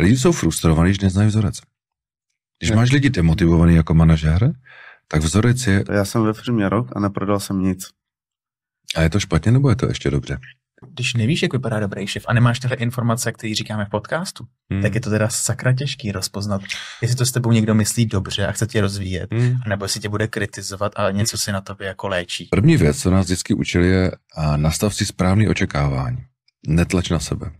Lidi jsou frustrovaní, když neznají vzorec. Když ne. máš lidi demotivovaný jako manažer, tak vzorec je... Já jsem ve firmě rok a neprodal jsem nic. A je to špatně, nebo je to ještě dobře? Když nevíš, jak vypadá dobrý šef a nemáš tyhle informace, které říkáme v podcastu, hmm. tak je to teda sakra těžký rozpoznat, jestli to s tebou někdo myslí dobře a chce tě rozvíjet, hmm. nebo jestli tě bude kritizovat a něco si na tobě jako léčí. První věc, co nás vždycky učili, je nastav si správný očekávání. Netlač na sebe.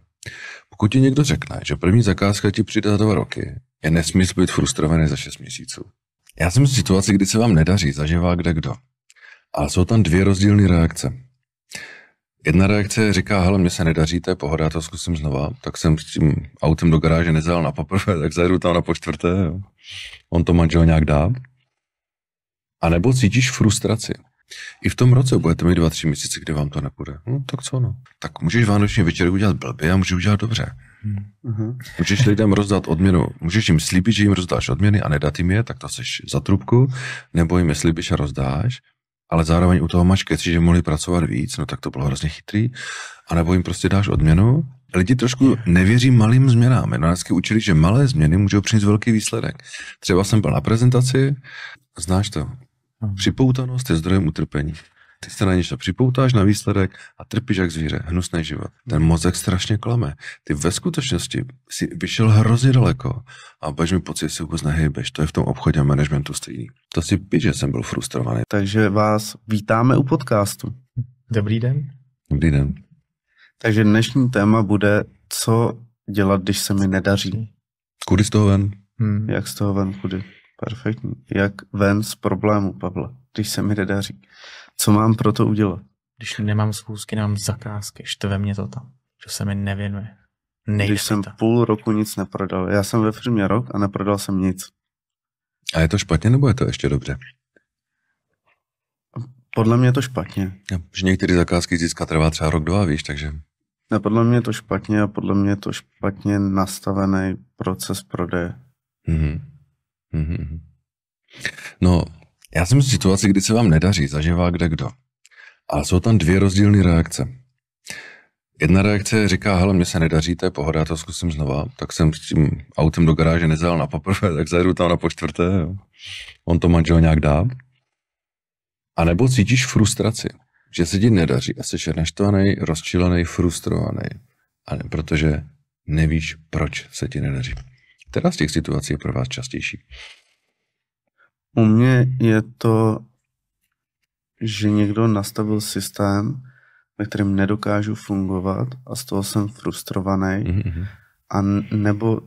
Pokud ti někdo řekne, že první zakázka ti přijde za dva roky, je nesmysl být frustrovaný za šest měsíců. Já jsem v situaci, kdy se vám nedaří, zažívá kde kdo. Ale jsou tam dvě rozdílné reakce. Jedna reakce říká, hele, mně se nedaří, to je pohoda, to zkusím znova. Tak jsem s tím autem do garáže nezajel na poprvé, tak zajdu tam na počtvrté. Jo. On to manžel nějak dá. A nebo cítíš frustraci. I v tom roce budete mít dva, tři měsíce, kdy vám to nepůjde. No, tak co no. Tak můžeš vánoční večer udělat blbě a můžeš udělat dobře. Mm-hmm. Můžeš lidem rozdat odměnu, můžeš jim slíbit, že jim rozdáš odměny a nedat jim je, tak to seš za trubku, nebo jim je slíbíš a rozdáš, ale zároveň u toho máš keci, že mohli pracovat víc, no tak to bylo hrozně chytrý, a nebo jim prostě dáš odměnu. Lidi trošku nevěří malým změnám. Jenom nás učili, že malé změny můžou přinést velký výsledek. Třeba jsem byl na prezentaci, znáš to, Připoutanost je zdrojem utrpení. Ty se na něco připoutáš na výsledek a trpíš jak zvíře, hnusný život. Ten mozek strašně klame. Ty ve skutečnosti si vyšel hrozně daleko a budeš mi pocit, že se vůbec nehybeš. To je v tom obchodě a managementu stejný. To si píš, že jsem byl frustrovaný. Takže vás vítáme u podcastu. Dobrý den. Dobrý den. Takže dnešní téma bude, co dělat, když se mi nedaří. Kudy z toho ven? Hmm. Jak z toho ven, kudy? Perfektní. Jak ven z problému, Pavle, když se mi nedaří? Co mám pro to udělat? Když nemám schůzky, nemám zakázky, štve mě to tam, že se mi nevěnuje. Nejde když jsem to. půl roku nic neprodal. Já jsem ve firmě rok a neprodal jsem nic. A je to špatně, nebo je to ještě dobře? Podle mě je to špatně. Ja, že některé zakázky získat trvá třeba rok, dva, víš, takže... Ne, podle mě je to špatně a podle mě je to špatně nastavený proces prodeje. Mm-hmm. Mm-hmm. No, já jsem v situaci, kdy se vám nedaří, zažívá kde kdo. Ale jsou tam dvě rozdílné reakce. Jedna reakce říká, hele, mně se nedaří, to je pohoda, to zkusím znova. Tak jsem s tím autem do garáže nezal na poprvé, tak zajdu tam na počtvrté. Jo. On to manžel nějak dá. A nebo cítíš frustraci, že se ti nedaří a jsi naštvaný, rozčilený, frustrovaný. A ne, protože nevíš, proč se ti nedaří. Která z těch situací je pro vás častější? U mě je to, že někdo nastavil systém, ve kterém nedokážu fungovat a z toho jsem frustrovaný. Mm-hmm. A nebo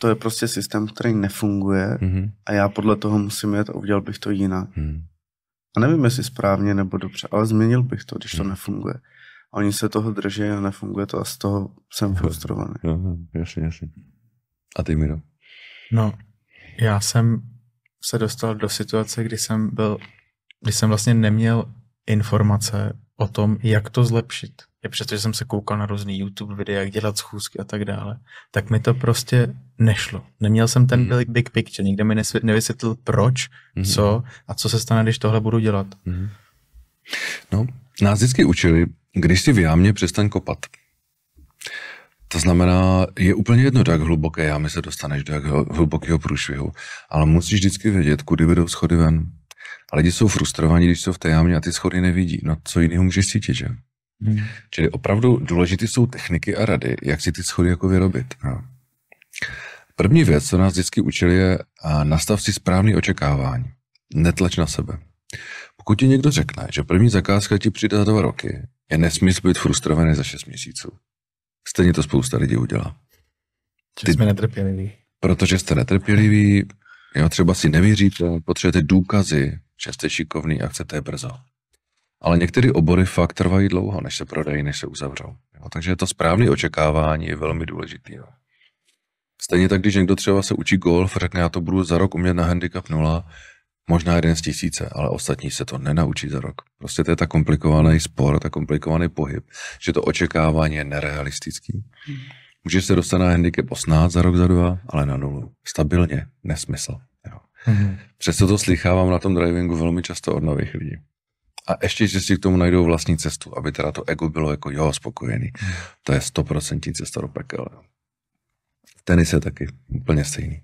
to je prostě systém, který nefunguje mm-hmm. a já podle toho musím jet a udělal bych to jinak. Mm. A nevím, jestli správně nebo dobře, ale změnil bych to, když mm. to hmm. nefunguje. A oni se toho drží a nefunguje to a z toho jsem hmm. frustrovaný. Hmm, jasně, jasně. A ty, Miro? No, já jsem se dostal do situace, kdy jsem byl, kdy jsem vlastně neměl informace o tom, jak to zlepšit. Je přesto, že jsem se koukal na různý YouTube videa, jak dělat schůzky a tak dále, tak mi to prostě nešlo. Neměl jsem ten mm. big picture, nikdo mi nevysvětlil proč, mm. co a co se stane, když tohle budu dělat. Mm. No, nás vždycky učili, když si v jámě přestaň kopat. To znamená, je úplně jedno, jak hluboké jámy se dostaneš, do jak hlubokého průšvihu, ale musíš vždycky vědět, kudy vedou schody ven. A lidi jsou frustrovaní, když jsou v té jámě a ty schody nevidí. No co jiného můžeš cítit, že? Hmm. Čili opravdu důležité jsou techniky a rady, jak si ty schody jako vyrobit. No. První věc, co nás vždycky učili, je nastav si správný očekávání. Netlač na sebe. Pokud ti někdo řekne, že první zakázka ti přijde za dva roky, je nesmysl být frustrovaný za šest měsíců. Stejně to spousta lidí udělá. Ty, jsme netrpěliví. Protože jste netrpěliví, jo, třeba si nevěříte, potřebujete důkazy, že jste šikovný a chcete je brzo. Ale některé obory fakt trvají dlouho, než se prodají, než se uzavřou. Jo, takže to správné očekávání je velmi důležité. Jo. Stejně tak, když někdo třeba se učí golf, řekne, já to budu za rok umět na handicap 0, možná jeden z tisíce, ale ostatní se to nenaučí za rok. Prostě to je tak komplikovaný spor, tak komplikovaný pohyb, že to očekávání je nerealistický. Hmm. Můžeš se dostat na handicap 18 za rok, za dva, ale na nulu. Stabilně, nesmysl. Jo. Hmm. Přesto to slychávám na tom drivingu velmi často od nových lidí. A ještě, že si k tomu najdou vlastní cestu, aby teda to ego bylo jako jo, spokojený. Hmm. To je stoprocentní cesta do pekel. V je taky úplně stejný.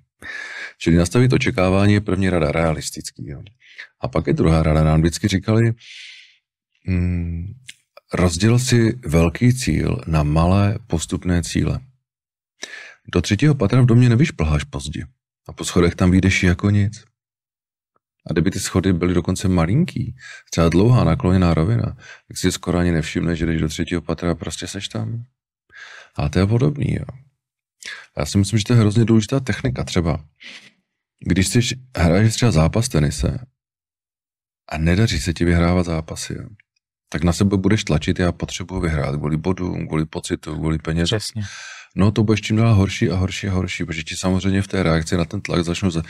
Čili nastavit očekávání je první rada realistický. Jo. A pak je druhá rada. Nám vždycky říkali, mm, rozděl si velký cíl na malé postupné cíle. Do třetího patra v domě nevyšplháš pozdě. A po schodech tam vyjdeš jako nic. A kdyby ty schody byly dokonce malinký, třeba dlouhá nakloněná rovina, tak si skoro ani nevšimneš, že jdeš do třetího patra a prostě seš tam. A to je podobný, jo. Já si myslím, že to je hrozně důležitá technika třeba. Když jsi, hraješ třeba zápas tenise a nedaří se ti vyhrávat zápasy, tak na sebe budeš tlačit, já potřebuji vyhrát kvůli bodům, kvůli pocitu, kvůli penězům. Přesně. No to bude čím dál horší a horší a horší, protože ti samozřejmě v té reakci na ten tlak začnou se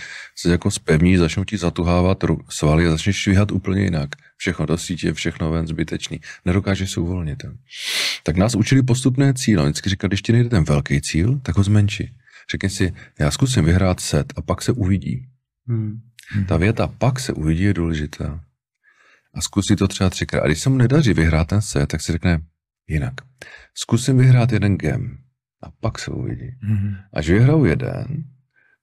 jako zpevní, začnou ti zatuhávat svaly a začneš švíhat úplně jinak. Všechno do sítě, všechno ven, zbytečný. Nedokážeš se uvolnit. Tak nás učili postupné cíle. Vždycky říkali, když ti nejde ten velký cíl, tak ho zmenši. Řekni si, já zkusím vyhrát set a pak se uvidí. Hmm. Ta věta pak se uvidí je důležitá. A zkusí to třeba třikrát. A když se mu nedaří vyhrát ten set, tak si řekne jinak. Zkusím vyhrát jeden gem a pak se uvidí. Mm-hmm. Až vyhraju jeden,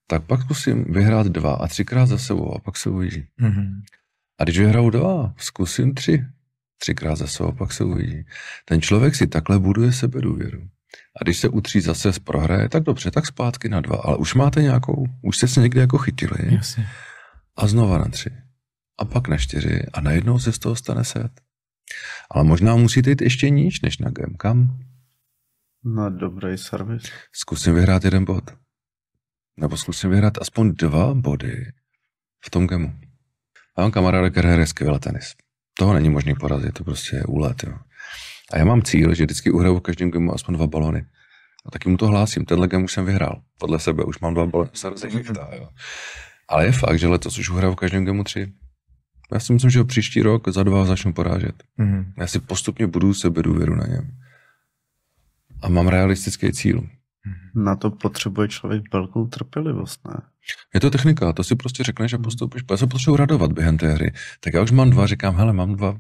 tak pak zkusím vyhrát dva a třikrát za sebou a pak se uvidí. Mm-hmm. A když vyhraju dva, zkusím tři, třikrát za sebou a pak se uvidí. Ten člověk si takhle buduje sebe důvěru. A když se utří zase z prohraje, tak dobře, tak zpátky na dva, ale už máte nějakou, už jste se někde jako chytili. Jasně. A znova na tři. A pak na čtyři a najednou se z toho stane set. Ale možná musíte jít ještě níž než na game Kam? No dobrý servis. Zkusím vyhrát jeden bod. Nebo zkusím vyhrát aspoň dva body v tom gemu. A mám kamaráda, který hraje skvěle tenis. Toho není možný porazit, to prostě je úlet. Jo. A já mám cíl, že vždycky uhraju v každém gemu aspoň dva balony. A taky mu to hlásím, tenhle gem už jsem vyhrál. Podle sebe už mám dva balony, se jo. Ale je fakt, že letos už uhraju v každém gemu tři. Já si myslím, že příští rok za dva začnu porážet. Mm-hmm. Já si postupně budu sebe důvěru na něm a mám realistický cíl. Na to potřebuje člověk velkou trpělivost, ne? Je to technika, to si prostě řekneš že hmm. postupíš. Já se potřebuji radovat během té hry. Tak já už mám dva, říkám, hele, mám dva.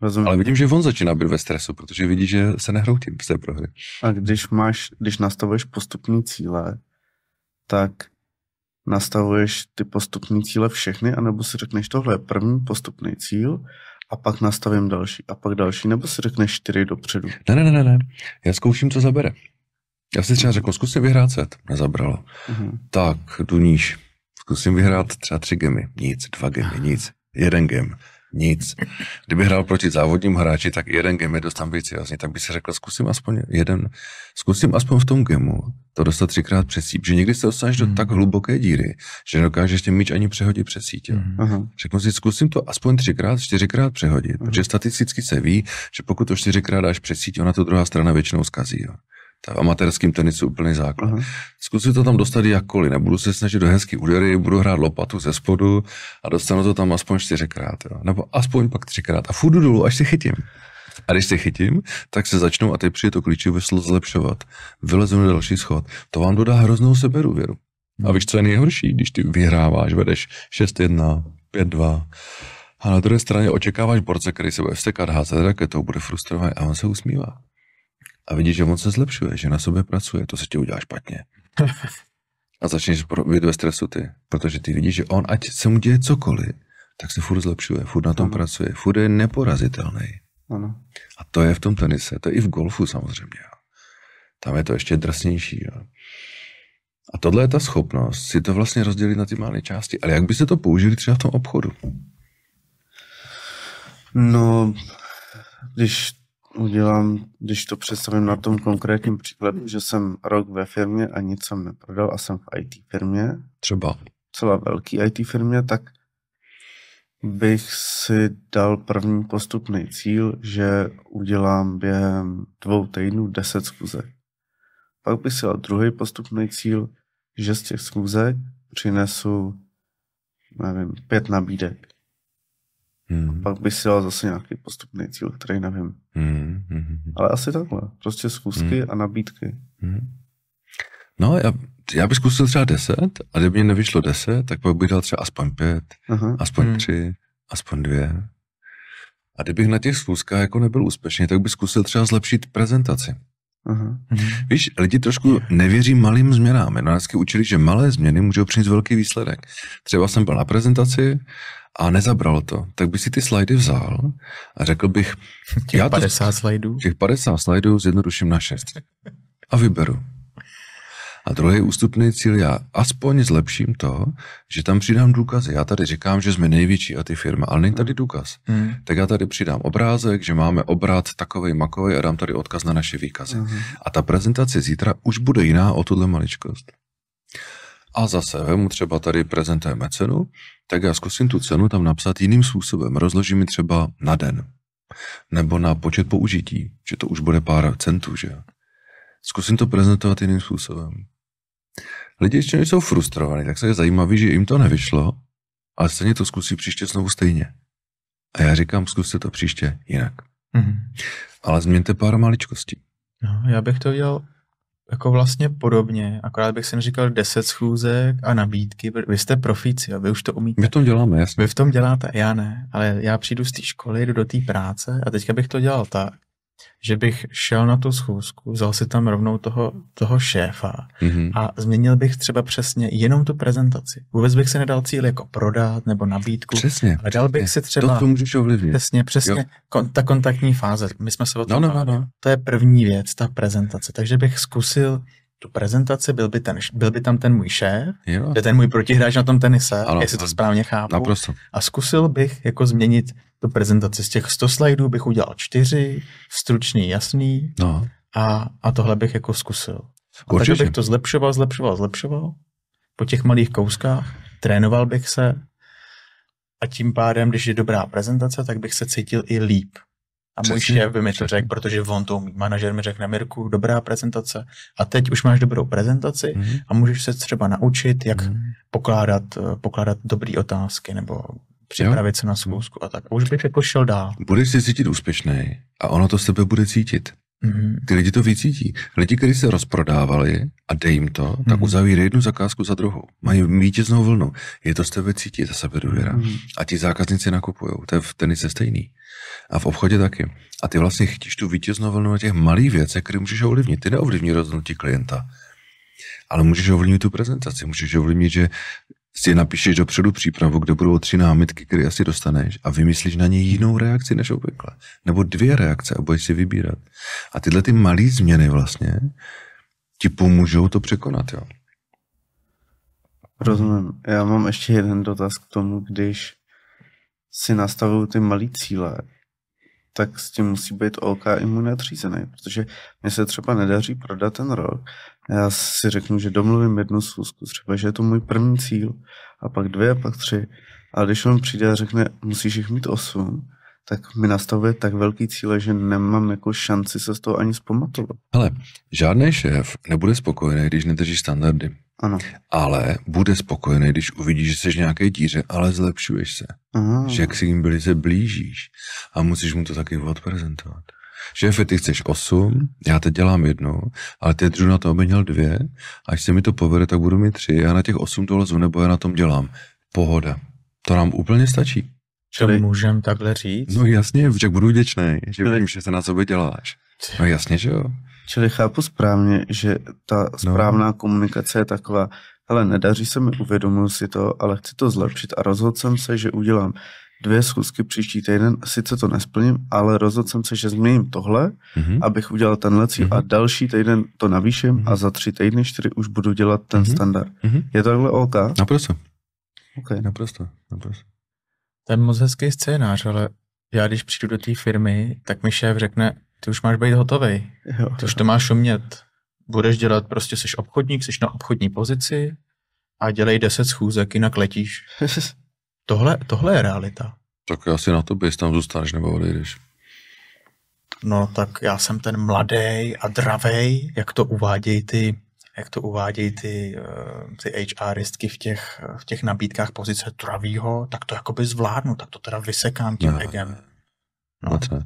Rozumím. Ale vidím, že on začíná být ve stresu, protože vidí, že se nehroutím v té prohry. A když máš, když nastavuješ postupní cíle, tak nastavuješ ty postupní cíle všechny, anebo si řekneš, tohle je první postupný cíl a pak nastavím další a pak další, nebo si řekne čtyři dopředu? Ne, ne, ne, ne, já zkouším, co zabere. Já si třeba řekl, zkusím vyhrát set, nezabralo. Mm-hmm. Tak, jdu níž. Zkusím vyhrát třeba tři gemy, nic, dva gemy, nic, jeden gem. Nic. Kdyby hrál proti závodním hráči, tak jeden game je dost ambiciozní, tak by si řekl, zkusím aspoň jeden, zkusím aspoň v tom gemu. to dostat třikrát přes síť, že někdy se dostaneš mm. do hmm. tak hluboké díry, že nedokážeš ten míč ani přehodit přes síť. Mm. Řeknu si, zkusím to aspoň třikrát, čtyřikrát přehodit, mm. protože statisticky se ví, že pokud to čtyřikrát dáš přes síť, ona to druhá strana většinou zkazí. Jo v amatérském tenisu úplný základ. Uh-huh. Zkusuji to tam dostat jakkoliv, nebudu se snažit do hezký údery, budu hrát lopatu ze spodu a dostanu to tam aspoň čtyřikrát, jo. nebo aspoň pak třikrát a furt dolů, až se chytím. A když se chytím, tak se začnou a teď přijde to klíčí slovo zlepšovat. Vylezu na další schod. To vám dodá hroznou věru. A víš, co je nejhorší, když ty vyhráváš, vedeš 6-1, 5-2, a na druhé straně očekáváš borce, který se bude vstekat, házet raketou, bude frustrovaný a on se usmívá a vidíš, že on se zlepšuje, že na sobě pracuje, to se ti udělá špatně. A začneš být ve stresu ty, protože ty vidíš, že on, ať se mu děje cokoliv, tak se furt zlepšuje, furt na tom ano. pracuje, furt je neporazitelný. Ano. A to je v tom tenise, to je i v golfu samozřejmě. Tam je to ještě drsnější. Jo. A tohle je ta schopnost si to vlastně rozdělit na ty malé části. Ale jak by se to použili třeba v tom obchodu? No, když udělám, když to představím na tom konkrétním příkladu, že jsem rok ve firmě a nic jsem neprodal a jsem v IT firmě. Třeba. Celá velký IT firmě, tak bych si dal první postupný cíl, že udělám během dvou týdnů deset zkuzek. Pak bych si dal druhý postupný cíl, že z těch zkuzek přinesu, nevím, pět nabídek pak by si dal zase nějaký postupný cíl, který nevím. Mm, hmm Ale asi takhle. Prostě zkusky mm. hmm a nabídky. Mm. hmm No, já, já bych zkusil třeba 10 a kdyby mě nevyšlo 10, tak pak bych dal třeba aspoň 5, uh-huh. aspoň 3, mm. 3, aspoň 2. A kdybych na těch zkuskách jako nebyl úspěšný, tak bych zkusil třeba zlepšit prezentaci. Aha. Mhm. Víš, lidi trošku nevěří malým změnám. Jenom vždycky učili, že malé změny můžou přinést velký výsledek. Třeba jsem byl na prezentaci a nezabralo to. Tak by si ty slajdy vzal a řekl bych... Těch já 50 to, slajdů? Těch 50 slajdů zjednoduším na 6. A vyberu. A druhý ústupný cíl, já aspoň zlepším to, že tam přidám důkazy. Já tady říkám, že jsme největší a ty firma, ale není tady důkaz. Mm. Tak já tady přidám obrázek, že máme obrat takový makový a dám tady odkaz na naše výkazy. Mm. A ta prezentace zítra už bude jiná o tuhle maličkost. A zase, vemu třeba tady prezentujeme cenu, tak já zkusím tu cenu tam napsat jiným způsobem. Rozložím ji třeba na den. Nebo na počet použití, že to už bude pár centů, že Zkusím to prezentovat jiným způsobem. Lidi ještě nejsou frustrovaní, tak se je zajímavý, že jim to nevyšlo, ale stejně to zkusí příště znovu stejně. A já říkám, zkuste to příště jinak. Mm-hmm. Ale změňte pár maličkostí. No, já bych to dělal jako vlastně podobně, akorát bych si neříkal 10 schůzek a nabídky, vy jste profíci a vy už to umíte. My v tom děláme, jasně. Vy v tom děláte, já ne, ale já přijdu z té školy, jdu do té práce a teďka bych to dělal tak, že bych šel na tu schůzku, vzal si tam rovnou toho, toho šéfa mm-hmm. a změnil bych třeba přesně jenom tu prezentaci. Vůbec bych si nedal cíl jako prodat nebo nabídku, přesně, ale dal bych si třeba... To, to můžeš ovlivnit. Přesně, přesně. Kon, ta kontaktní fáze, my jsme se o tom... No, no, no, no. To je první věc, ta prezentace. Takže bych zkusil tu prezentaci, byl by, ten, byl by tam ten můj šéf, jo. ten můj protihráč na tom tenise, ano, jestli to správně chápu. Naprosto. A zkusil bych jako změnit tu prezentaci z těch 100 slajdů bych udělal čtyři, stručný, jasný no. a, a tohle bych jako zkusil. A tak bych to zlepšoval, zlepšoval, zlepšoval po těch malých kouskách, trénoval bych se a tím pádem, když je dobrá prezentace, tak bych se cítil i líp. A můj šéf by mi to řekl, protože on to umí. Manažer mi řekne, Mirku, dobrá prezentace. A teď už máš dobrou prezentaci mm-hmm. a můžeš se třeba naučit, jak mm-hmm. pokládat, pokládat dobré otázky nebo připravit jo? se na zkoušku a tak. A už bych jako šel dál. Budeš si cítit úspěšný a ono to sebe bude cítit. Mm-hmm. Ty lidi to vycítí. Lidi, kteří se rozprodávali a dej jim to, mm-hmm. tak mhm. uzavírají jednu zakázku za druhou. Mají vítěznou vlnu. Je to z tebe cítit, za sebe důvěra. Mm-hmm. A ti zákazníci nakupují. To je v tenise stejný. A v obchodě taky. A ty vlastně chtíš tu vítěznou vlnu na těch malých věcech, které můžeš ovlivnit. Ty neovlivní rozhodnutí klienta. Ale můžeš ovlivnit tu prezentaci, můžeš ovlivnit, že si napíšeš dopředu přípravu, kde budou tři námitky, které asi dostaneš a vymyslíš na ně jinou reakci než obvykle. Nebo dvě reakce a budeš si vybírat. A tyhle ty malé změny vlastně ti pomůžou to překonat, jo. Rozumím. Já mám ještě jeden dotaz k tomu, když si nastavuju ty malé cíle, tak s tím musí být OK i můj nadřízený, protože mně se třeba nedaří prodat ten rok. Já si řeknu, že domluvím jednu schůzku, třeba, že je to můj první cíl, a pak dvě, a pak tři. A když on přijde a řekne, musíš jich mít osm, tak mi nastavuje tak velký cíle, že nemám jako šanci se z toho ani zpamatovat. Ale žádný šéf nebude spokojený, když nedrží standardy. Ano. Ale bude spokojený, když uvidí, že jsi nějaké díře, ale zlepšuješ se. Aha. Že jak si jim byli, se blížíš. A musíš mu to taky odprezentovat. Šéfe, ty chceš osm, já teď dělám jednu, ale teď jdu na to, aby měl dvě. Až se mi to povede, tak budu mít tři. Já na těch osm lezu, nebo já na tom dělám. Pohoda. To nám úplně stačí. Co můžem takhle říct? No jasně, však budu vděčný, že vím, že se na sobě děláš. No jasně, že jo. Čili chápu správně, že ta no. správná no. komunikace je taková, ale nedaří se mi, uvědomil si to, ale chci to zlepšit a rozhodl jsem se, že udělám dvě schůzky příští týden, sice to nesplním, ale rozhodl jsem se, že změním tohle, mm-hmm. abych udělal tenhle cíl mm-hmm. a mhm. další týden to navýším mm-hmm. a mhm. za tři týdny, čtyři už budu dělat ten mm-hmm. standard. Mm-hmm. Je takhle OK? Naprosto. Ok, Naprosto, naprosto. To je moc hezký scénář, ale já když přijdu do té firmy, tak mi šéf řekne, ty už máš být hotový. Jo, už to máš umět. Budeš dělat, prostě jsi obchodník, jsi na obchodní pozici a dělej 10 schůzek, jinak letíš. tohle, tohle je realita. Tak asi na to bys tam zůstáš nebo odejdeš. No tak já jsem ten mladý a dravej, jak to uvádějí ty jak to uvádějí ty, eh, ty HRistky v těch, v těch nabídkách pozice travího, tak to jakoby zvládnu, tak to teda vysekám tím ne. egem. No. no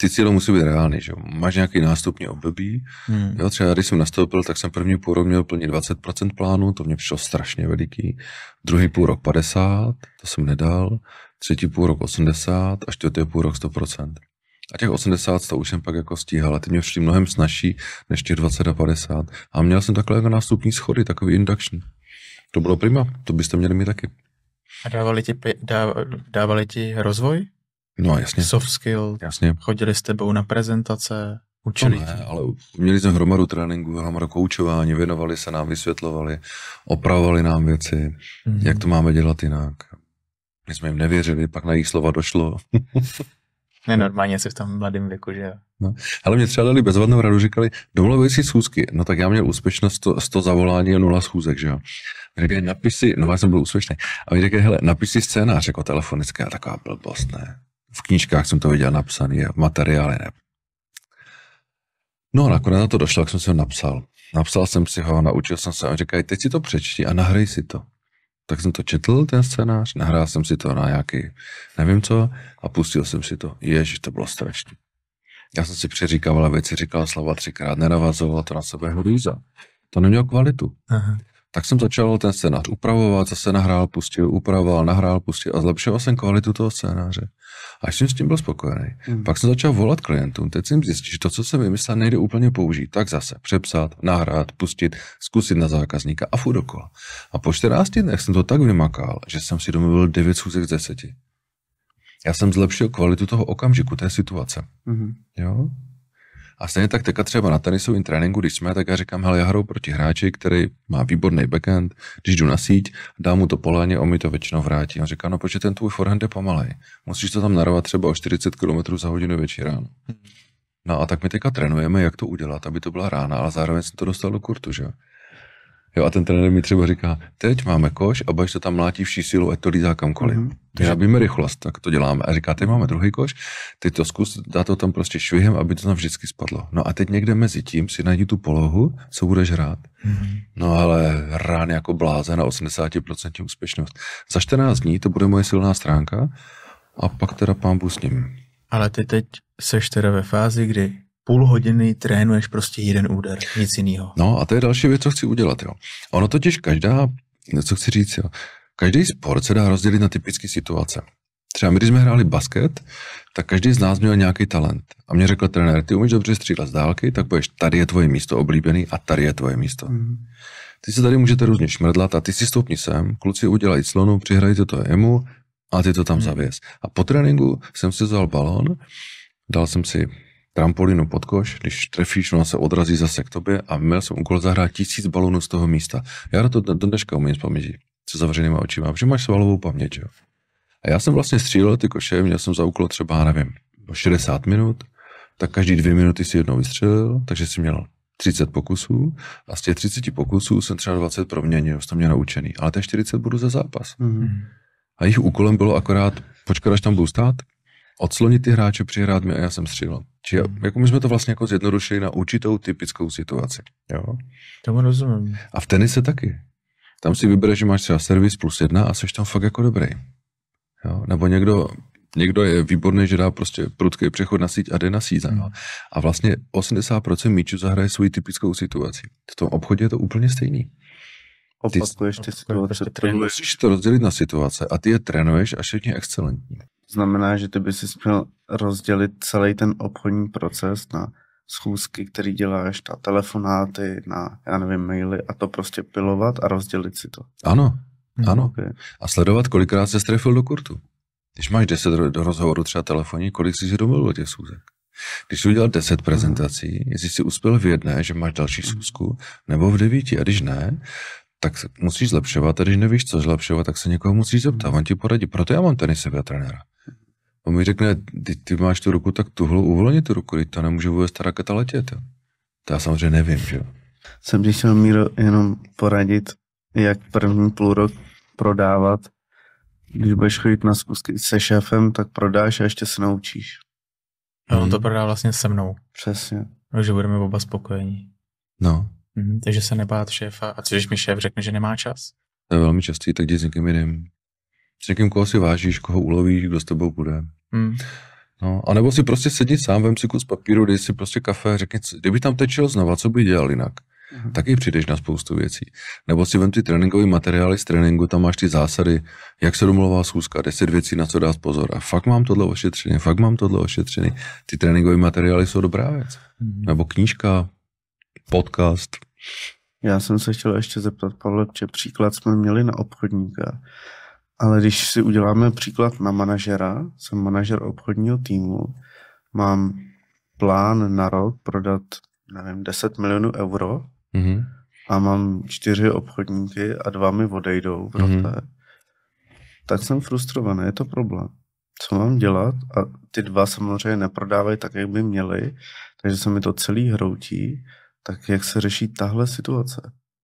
ty cíle musí být reálný, že máš nějaký nástupní období. Hmm. Jo, třeba když jsem nastoupil, tak jsem první půl rok měl plně 20% plánu, to mě přišlo strašně veliký. Druhý půl rok 50, to jsem nedal. Třetí půl rok 80 a čtvrtý půl rok 100%. A těch 80 to už jsem pak jako stíhal, a ty mě přišly mnohem snažší než těch 20 a 50. A měl jsem takhle jako nástupní schody, takový induction. To bylo prima, to byste měli mít taky. A dávali ti, dávali ti rozvoj? No jasně. Soft skill. Jasně. Chodili s tebou na prezentace, učili. No ne, ale měli jsme hromadu tréninku, hromadu koučování, věnovali se nám, vysvětlovali, opravovali nám věci, mm-hmm. jak to máme dělat jinak. My jsme jim nevěřili, pak na jejich slova došlo. ne, normálně jsi v tom mladém věku, že jo. No. Ale mě třeba dali bezvadnou radu, říkali, domluvili si schůzky. No tak já měl úspěšnost 100, 100 zavolání a nula schůzek, že jo. Říkají, napiš si, no já jsem byl úspěšný. A mi říkají, hele, napiš si scénář jako telefonické, taková blbost, ne v knížkách jsem to viděl napsaný, materiály ne. No a nakonec na to došlo, jak jsem si ho napsal. Napsal jsem si ho, naučil jsem se, a říkají, teď si to přečti a nahraj si to. Tak jsem to četl, ten scénář, nahrál jsem si to na nějaký, nevím co, a pustil jsem si to. Ježíš, to bylo strašné. Já jsem si přeříkával věci, říkal slova třikrát, nenavazoval to na sebe hrůza. To nemělo kvalitu. Aha. Tak jsem začal ten scénář upravovat, zase nahrál, pustil, upravoval, nahrál, pustil a zlepšoval jsem kvalitu toho scénáře. A jsem s tím byl spokojený. Hmm. Pak jsem začal volat klientům, teď jsem zjistil, že to, co jsem vymyslel, nejde úplně použít. Tak zase přepsat, nahrát, pustit, zkusit na zákazníka a furt dokola. A po 14 dnech jsem to tak vymakal, že jsem si domluvil 9 schůzek z 10. Já jsem zlepšil kvalitu toho okamžiku, té situace. Hmm. Jo? A stejně tak teďka třeba na tenisu in tréninku, když jsme, tak já říkám, hele, já hraju proti hráči, který má výborný backend, když jdu na síť, dám mu to poléně, on mi to většinou vrátí. On říká, no proč ten tvůj forehand je pomalej? Musíš to tam narovat třeba o 40 km za hodinu větší ráno. Hmm. No a tak my teďka trénujeme, jak to udělat, aby to byla rána, ale zároveň jsem to dostal do kurtu, že? Jo, a ten trenér mi třeba říká, teď máme koš a budeš to tam mlátí vší sílu, ať to lízá kamkoliv. Mm-hmm. Vyrábíme rychlost, tak to děláme. A říká, teď máme druhý koš, teď to zkus, dá to tam prostě švihem, aby to tam vždycky spadlo. No a teď někde mezi tím si najdi tu polohu, co budeš hrát. Mm-hmm. No ale rán jako bláze na 80% úspěšnost. Za 14 dní to bude moje silná stránka a pak teda pán s ním. Ale ty teď seš teda ve fázi, kdy půl hodiny trénuješ prostě jeden úder, nic jiného. No a to je další věc, co chci udělat. Jo. Ono totiž každá, co chci říct, jo, každý sport se dá rozdělit na typické situace. Třeba my, když jsme hráli basket, tak každý z nás měl nějaký talent. A mě řekl trenér, ty umíš dobře střílet z dálky, tak budeš, tady je tvoje místo oblíbený a tady je tvoje místo. Mm. Ty se tady můžete různě šmrdlat a ty si stoupni sem, kluci udělají slonu, přihrajte to jemu a ty to tam mm. zavěs. A po tréninku jsem si vzal balon, dal jsem si trampolínu pod koš, když trefíš, ona se odrazí zase k tobě a měl jsem úkol zahrát tisíc balonů z toho místa. Já to do dneška umím z se zavřenýma očima, protože máš svalovou paměť, jo. A já jsem vlastně střílel ty koše, měl jsem za úkol třeba, nevím, 60 minut, tak každý dvě minuty si jednou vystřelil, takže si měl 30 pokusů a z těch 30 pokusů jsem třeba 20 proměnil, jsem mě naučený, ale těch 40 budu za zápas. Mm-hmm. A jejich úkolem bylo akorát, počkat, až tam budu stát, odslonit ty hráče, přihrát mi a já jsem střílel. Či hmm. jako my jsme to vlastně jako zjednodušili na určitou typickou situaci. Jo? Tomu rozumím. A v tenise taky. Tam si vybereš, že máš třeba servis plus jedna a jsi tam fakt jako dobrý. Jo? Nebo někdo, někdo je výborný, že dá prostě prudký přechod na síť a jde na síť. Hmm. A vlastně 80% míčů zahraje svoji typickou situaci. V tom obchodě je to úplně stejný. Opakuješ ty, ty situace. Prostě Musíš to rozdělit na situace a ty je trénuješ a všechny excelentní znamená, že ty bys si měl rozdělit celý ten obchodní proces na schůzky, který děláš, na telefonáty, na, já nevím, maily a to prostě pilovat a rozdělit si to. Ano, mhm. ano. Okay. A sledovat, kolikrát se strefil do kurtu. Když máš 10 rozhovoru třeba telefonní, kolik jsi si domluvil o těch schůzek? Když jsi udělal 10 mhm. prezentací, jestli jsi uspěl v jedné, že máš další mhm. schůzku, nebo v devíti, a když ne, tak musíš zlepšovat a když nevíš, co zlepšovat, tak se někoho musíš zeptat, on ti poradí. Proto já mám tenisový trenéra. On mi řekne, ty, ty máš tu ruku, tak tuhle uvolni tu ruku, ta nemůže vůbec ta raketa letět. Jo. To já samozřejmě nevím, že jo. Jsem ti chtěl, Míro, jenom poradit, jak první půl rok prodávat. Když budeš chodit na zkusky se šéfem, tak prodáš a ještě se naučíš. A on to mhm. prodá vlastně se mnou. Přesně. Takže budeme oba spokojení. No. Mhm, takže se nebát šéfa. A co, když mi šéf řekne, že nemá čas? To je velmi častý, tak jdi s někým jiným s někým, koho si vážíš, koho ulovíš, kdo s tebou bude. Hmm. No, a nebo si prostě sedni sám, vem si kus papíru, dej si prostě kafe, řekni, kdyby tam tečel znova, co by dělal jinak? hmm Taky přijdeš na spoustu věcí. Nebo si vem ty tréninkové materiály z tréninku, tam máš ty zásady, jak se domluvá schůzka, deset věcí, na co dát pozor. A fakt mám tohle ošetřené, fakt mám tohle ošetřené. Ty tréninkové materiály jsou dobrá věc. hmm Nebo knížka, podcast. Já jsem se chtěl ještě zeptat, Pavle, že příklad jsme měli na obchodníka ale když si uděláme příklad na manažera, jsem manažer obchodního týmu, mám plán na rok prodat, nevím, 10 milionů euro mm-hmm. a mám čtyři obchodníky a dva mi odejdou v roce, mm-hmm. tak jsem frustrovaný, je to problém. Co mám dělat? A ty dva samozřejmě neprodávají tak, jak by měli, takže se mi to celý hroutí, tak jak se řeší tahle situace?